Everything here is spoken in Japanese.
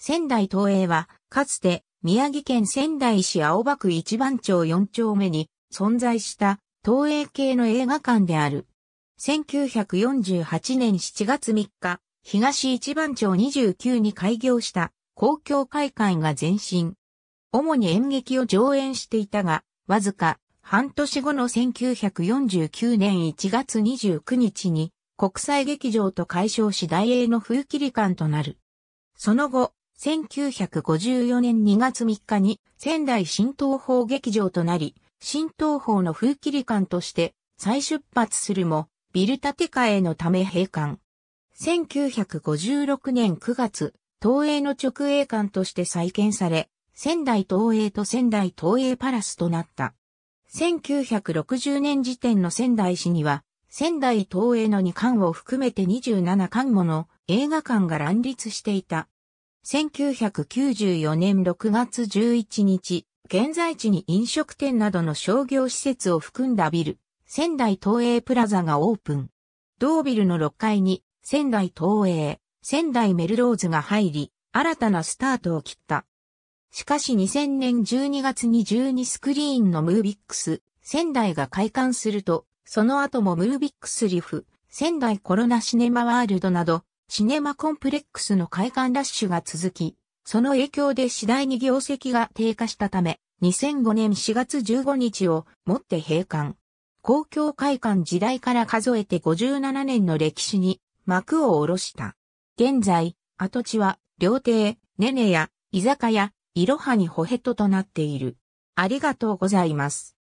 仙台東映は、かつて宮城県仙台市青葉区一番町四丁目に存在した東映系の映画館である。1948年7月3日、東一番町29に開業した公共会館が前身。主に演劇を上演していたが、わずか半年後の1949年1月29日に国際劇場と解消し大映の風切り館となる。その後、1954年2月3日に仙台新東宝劇場となり、新東宝の風切り館として再出発するも、ビル建て替えのため閉館。1956年9月、東映の直営館として再建され、仙台東映と仙台東映パラスとなった。1960年時点の仙台市には、仙台東映の2館を含めて27館もの映画館が乱立していた。1994年6月11日、現在地に飲食店などの商業施設を含んだビル、仙台東映プラザがオープン。同ビルの6階に仙台東映、仙台メルローズが入り、新たなスタートを切った。しかし2000年12月に12スクリーンのムービックス、仙台が開館すると、その後もムービックスリフ、仙台コロナシネマワールドなど、シネマコンプレックスの開館ラッシュが続き、その影響で次第に業績が低下したため、2005年4月15日をもって閉館。公共会館時代から数えて57年の歴史に幕を下ろした。現在、跡地は、料亭、ネネや、居酒屋、いろはにほへととなっている。ありがとうございます。